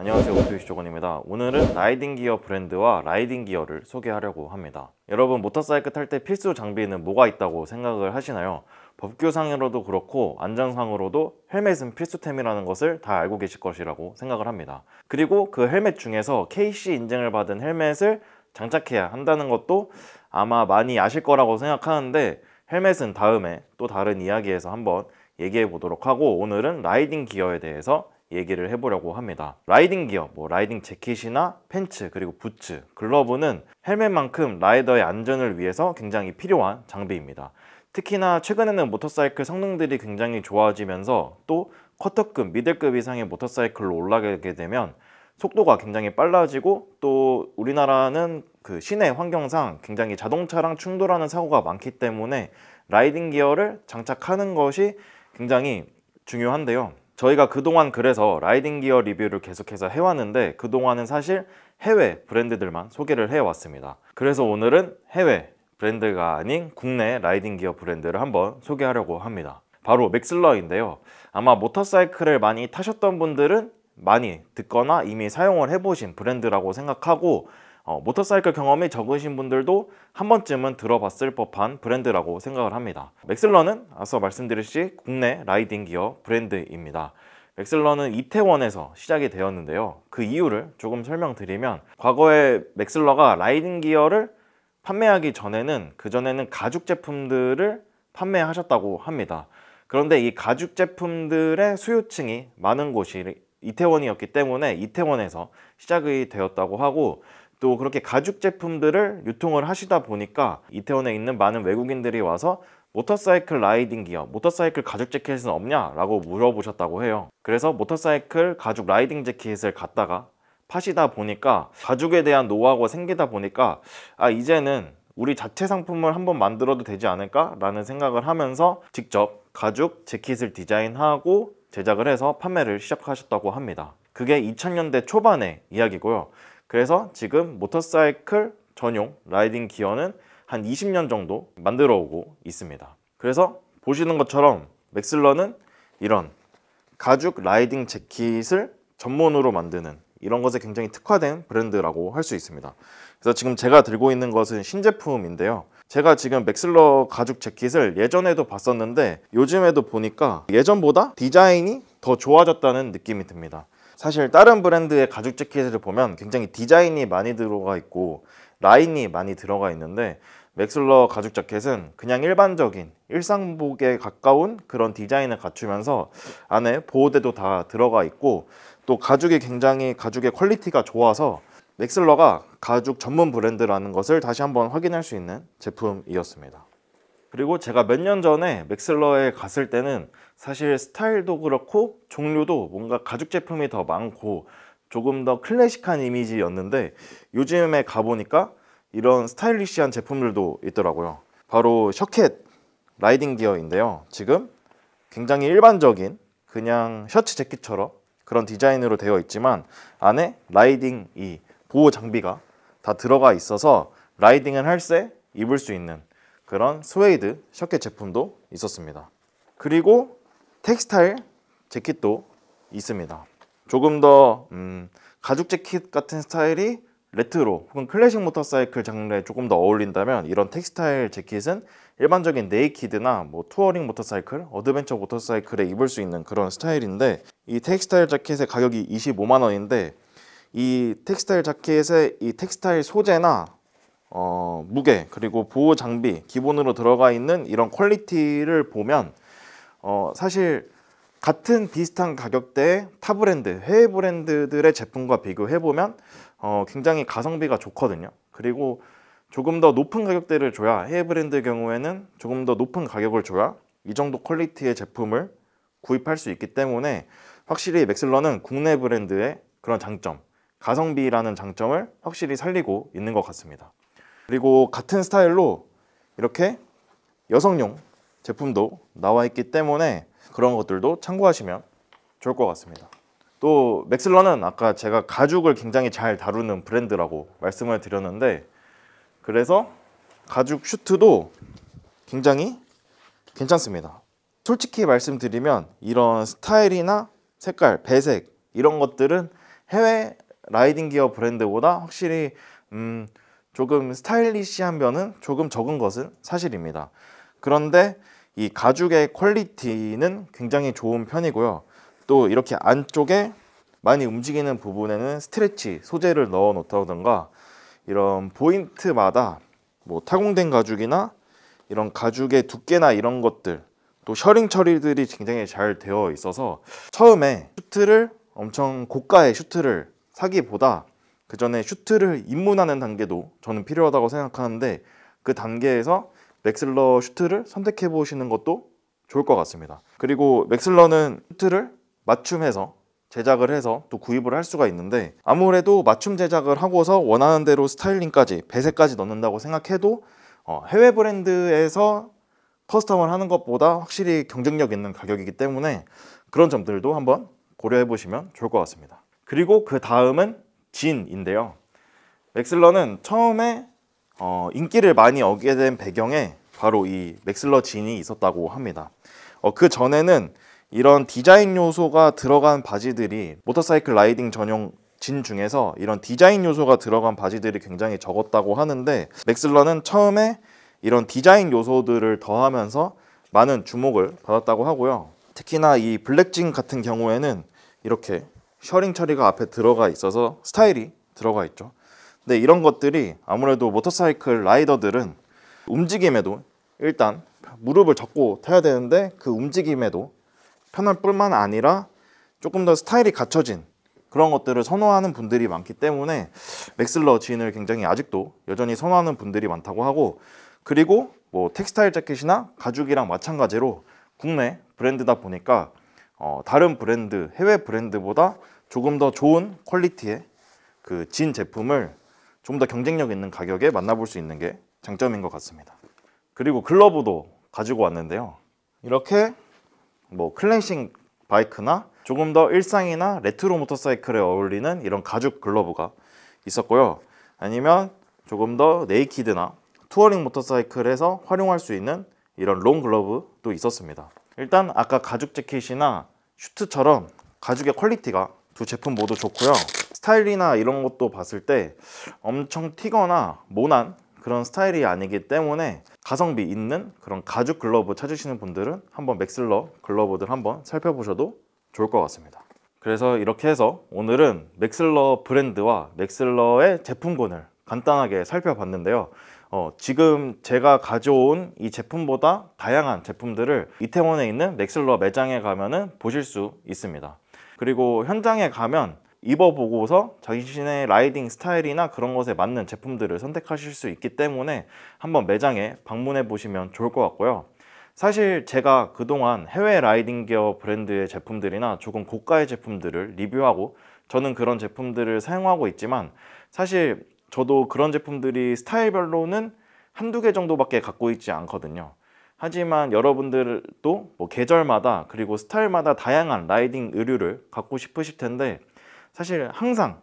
안녕하세요 오토이시 조건입니다 오늘은 라이딩 기어 브랜드와 라이딩 기어를 소개하려고 합니다 여러분 모터사이클 탈 때 필수 장비는 뭐가 있다고 생각을 하시나요? 법규상으로도 그렇고 안전상으로도 헬멧은 필수템이라는 것을 다 알고 계실 것이라고 생각을 합니다 그리고 그 헬멧 중에서 KC 인증을 받은 헬멧을 장착해야 한다는 것도 아마 많이 아실 거라고 생각하는데 헬멧은 다음에 또 다른 이야기에서 한번 얘기해 보도록 하고 오늘은 라이딩 기어에 대해서 얘기를 해보려고 합니다 라이딩 기어, 뭐 라이딩 재킷이나 팬츠, 그리고 부츠, 글러브는 헬멧만큼 라이더의 안전을 위해서 굉장히 필요한 장비입니다 특히나 최근에는 모터사이클 성능들이 굉장히 좋아지면서 또 커터급, 미들급 이상의 모터사이클로 올라가게 되면 속도가 굉장히 빨라지고 또 우리나라는 그 시내 환경상 굉장히 자동차랑 충돌하는 사고가 많기 때문에 라이딩 기어를 장착하는 것이 굉장히 중요한데요 저희가 그동안 그래서 라이딩 기어 리뷰를 계속해서 해왔는데 그동안은 사실 해외 브랜드들만 소개를 해왔습니다 그래서 오늘은 해외 브랜드가 아닌 국내 라이딩 기어 브랜드를 한번 소개하려고 합니다 바로 맥슬러인데요 아마 모터사이클을 많이 타셨던 분들은 많이 듣거나 이미 사용을 해보신 브랜드라고 생각하고 어, 모터사이클 경험이 적으신 분들도 한 번쯤은 들어봤을 법한 브랜드라고 생각을 합니다. 맥슬러는 앞서 말씀드렸듯이 국내 라이딩 기어 브랜드입니다. 맥슬러는 이태원에서 시작이 되었는데요. 그 이유를 조금 설명드리면 과거에 맥슬러가 라이딩 기어를 판매하기 전에는 그전에는 가죽 제품들을 판매하셨다고 합니다. 그런데 이 가죽 제품들의 수요층이 많은 곳이 이태원이었기 때문에 이태원에서 시작이 되었다고 하고 또 그렇게 가죽 제품들을 유통을 하시다 보니까 이태원에 있는 많은 외국인들이 와서 모터사이클 라이딩 기어, 모터사이클 가죽 재킷은 없냐? 라고 물어보셨다고 해요. 그래서 모터사이클 가죽 라이딩 재킷을 갖다가 파시다 보니까 가죽에 대한 노하우가 생기다 보니까 아 이제는 우리 자체 상품을 한번 만들어도 되지 않을까? 라는 생각을 하면서 직접 가죽 재킷을 디자인하고 제작을 해서 판매를 시작하셨다고 합니다. 그게 2000년대 초반의 이야기고요. 그래서 지금 모터사이클 전용 라이딩 기어는 한 20년 정도 만들어 오고 있습니다 그래서 보시는 것처럼 맥슬러는 이런 가죽 라이딩 재킷을 전문으로 만드는 이런 것에 굉장히 특화된 브랜드라고 할 수 있습니다 그래서 지금 제가 들고 있는 것은 신제품인데요 제가 지금 맥슬러 가죽 재킷을 예전에도 봤었는데 요즘에도 보니까 예전보다 디자인이 더 좋아졌다는 느낌이 듭니다 사실 다른 브랜드의 가죽 재킷을 보면 굉장히 디자인이 많이 들어가 있고 라인이 많이 들어가 있는데 맥슬러 가죽 자켓은 그냥 일반적인 일상복에 가까운 그런 디자인을 갖추면서 안에 보호대도 다 들어가 있고 또 가죽이 굉장히 가죽의 퀄리티가 좋아서 맥슬러가 가죽 전문 브랜드라는 것을 다시 한번 확인할 수 있는 제품이었습니다. 그리고 제가 몇 년 전에 맥슬러에 갔을 때는 사실 스타일도 그렇고 종류도 뭔가 가죽 제품이 더 많고 조금 더 클래식한 이미지였는데 요즘에 가보니까 이런 스타일리시한 제품들도 있더라고요 바로 셔켓 라이딩 기어인데요 지금 굉장히 일반적인 그냥 셔츠 재킷처럼 그런 디자인으로 되어 있지만 안에 라이딩 이 보호 장비가 다 들어가 있어서 라이딩을 할 때 입을 수 있는 그런 스웨이드 셔켓 제품도 있었습니다. 그리고 텍스타일 재킷도 있습니다. 조금 더 음, 가죽 재킷 같은 스타일이 레트로 혹은 클래식 모터사이클 장르에 조금 더 어울린다면 이런 텍스타일 재킷은 일반적인 네이키드나 뭐 투어링 모터사이클, 어드벤처 모터사이클에 입을 수 있는 그런 스타일인데 이 텍스타일 자켓의 가격이 25만 원인데 이 텍스타일 자켓의 이 텍스타일 소재나 어, 무게 그리고 보호 장비 기본으로 들어가 있는 이런 퀄리티를 보면 어, 사실 같은 비슷한 가격대의 타 브랜드 해외 브랜드들의 제품과 비교해 보면 어, 굉장히 가성비가 좋거든요. 그리고 조금 더 높은 가격대를 줘야 해외 브랜드의 경우에는 조금 더 높은 가격을 줘야 이 정도 퀄리티의 제품을 구입할 수 있기 때문에 확실히 맥슬러는 국내 브랜드의 그런 장점 가성비라는 장점을 확실히 살리고 있는 것 같습니다. 그리고 같은 스타일로 이렇게 여성용 제품도 나와 있기 때문에 그런 것들도 참고하시면 좋을 것 같습니다 또 맥슬러는 아까 제가 가죽을 굉장히 잘 다루는 브랜드라고 말씀을 드렸는데 그래서 가죽 슈트도 굉장히 괜찮습니다 솔직히 말씀드리면 이런 스타일이나 색깔, 배색 이런 것들은 해외 라이딩 기어 브랜드보다 확실히 음, 조금 스타일리시한 면은 조금 적은 것은 사실입니다. 그런데 이 가죽의 퀄리티는 굉장히 좋은 편이고요. 또 이렇게 안쪽에 많이 움직이는 부분에는 스트레치 소재를 넣어 놓다던가 이런 포인트마다 뭐 타공된 가죽이나 이런 가죽의 두께나 이런 것들 또 셔링 처리들이 굉장히 잘 되어 있어서 처음에 슈트를 엄청 고가의 슈트를 사기보다 그 전에 슈트를 입문하는 단계도 저는 필요하다고 생각하는데 그 단계에서 맥슬러 슈트를 선택해 보시는 것도 좋을 것 같습니다. 그리고 맥슬러는 슈트를 맞춤해서 제작을 해서 또 구입을 할 수가 있는데 아무래도 맞춤 제작을 하고서 원하는 대로 스타일링까지 배색까지 넣는다고 생각해도 어, 해외 브랜드에서 커스텀을 하는 것보다 확실히 경쟁력 있는 가격이기 때문에 그런 점들도 한번 고려해 보시면 좋을 것 같습니다. 그리고 그 다음은 진인데요. 맥슬러는 처음에 어, 인기를 많이 얻게 된 배경에 바로 이 맥슬러 진이 있었다고 합니다. 어, 그 전에는 이런 디자인 요소가 들어간 바지들이 모터사이클 라이딩 전용 진 중에서 이런 디자인 요소가 들어간 바지들이 굉장히 적었다고 하는데 맥슬러는 처음에 이런 디자인 요소들을 더하면서 많은 주목을 받았다고 하고요. 특히나 이 블랙진 같은 경우에는 이렇게 셔링 처리가 앞에 들어가 있어서 스타일이 들어가 있죠 근데 이런 것들이 아무래도 모터사이클 라이더들은 움직임에도 일단 무릎을 접고 타야 되는데 그 움직임에도 편할 뿐만 아니라 조금 더 스타일이 갖춰진 그런 것들을 선호하는 분들이 많기 때문에 맥슬러 진을 굉장히 아직도 여전히 선호하는 분들이 많다고 하고 그리고 뭐 텍스타일 자켓이나 가죽이랑 마찬가지로 국내 브랜드다 보니까 어, 다른 브랜드, 해외 브랜드보다 조금 더 좋은 퀄리티의 그 진 제품을 좀 더 경쟁력 있는 가격에 만나볼 수 있는 게 장점인 것 같습니다. 그리고 글러브도 가지고 왔는데요. 이렇게 뭐 클래식 바이크나 조금 더 일상이나 레트로 모터사이클에 어울리는 이런 가죽 글러브가 있었고요. 아니면 조금 더 네이키드나 투어링 모터사이클에서 활용할 수 있는 이런 롱 글러브도 있었습니다 일단 아까 가죽 재킷이나 슈트처럼 가죽의 퀄리티가 두 제품 모두 좋고요 스타일이나 이런 것도 봤을 때 엄청 튀거나 모난 그런 스타일이 아니기 때문에 가성비 있는 그런 가죽 글러브 찾으시는 분들은 한번 맥슬러 글러브들 한번 살펴보셔도 좋을 것 같습니다 그래서 이렇게 해서 오늘은 맥슬러 브랜드와 맥슬러의 제품군을 간단하게 살펴봤는데요 어, 지금 제가 가져온 이 제품보다 다양한 제품들을 이태원에 있는 맥슬러 매장에 가면은 보실 수 있습니다. 그리고 현장에 가면 입어보고서 자신의 라이딩 스타일이나 그런 것에 맞는 제품들을 선택하실 수 있기 때문에 한번 매장에 방문해 보시면 좋을 것 같고요. 사실 제가 그동안 해외 라이딩 기어 브랜드의 제품들이나 조금 고가의 제품들을 리뷰하고 저는 그런 제품들을 사용하고 있지만 사실 저도 그런 제품들이 스타일별로는 한두 개 정도밖에 갖고 있지 않거든요. 하지만 여러분들도 뭐 계절마다 그리고 스타일마다 다양한 라이딩 의류를 갖고 싶으실 텐데 사실 항상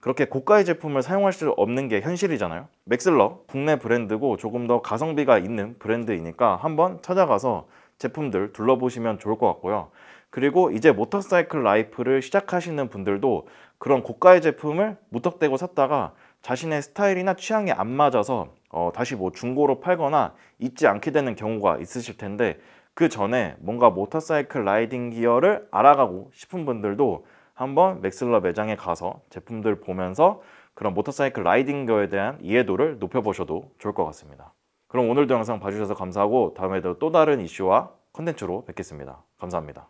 그렇게 고가의 제품을 사용할 수 없는 게 현실이잖아요 맥슬러 국내 브랜드고 조금 더 가성비가 있는 브랜드이니까 한번 찾아가서 제품들 둘러보시면 좋을 것 같고요 그리고 이제 모터사이클 라이프를 시작하시는 분들도 그런 고가의 제품을 무턱대고 샀다가 자신의 스타일이나 취향이안 맞아서 어, 다시 뭐 중고로 팔거나 잊지 않게 되는 경우가 있으실 텐데 그 전에 뭔가 모터사이클 라이딩 기어를 알아가고 싶은 분들도 한번 맥슬러 매장에 가서 제품들 보면서 그런 모터사이클 라이딩 기어에 대한 이해도를 높여보셔도 좋을 것 같습니다. 그럼 오늘도 영상 봐주셔서 감사하고 다음에도 또 다른 이슈와 컨텐츠로 뵙겠습니다. 감사합니다.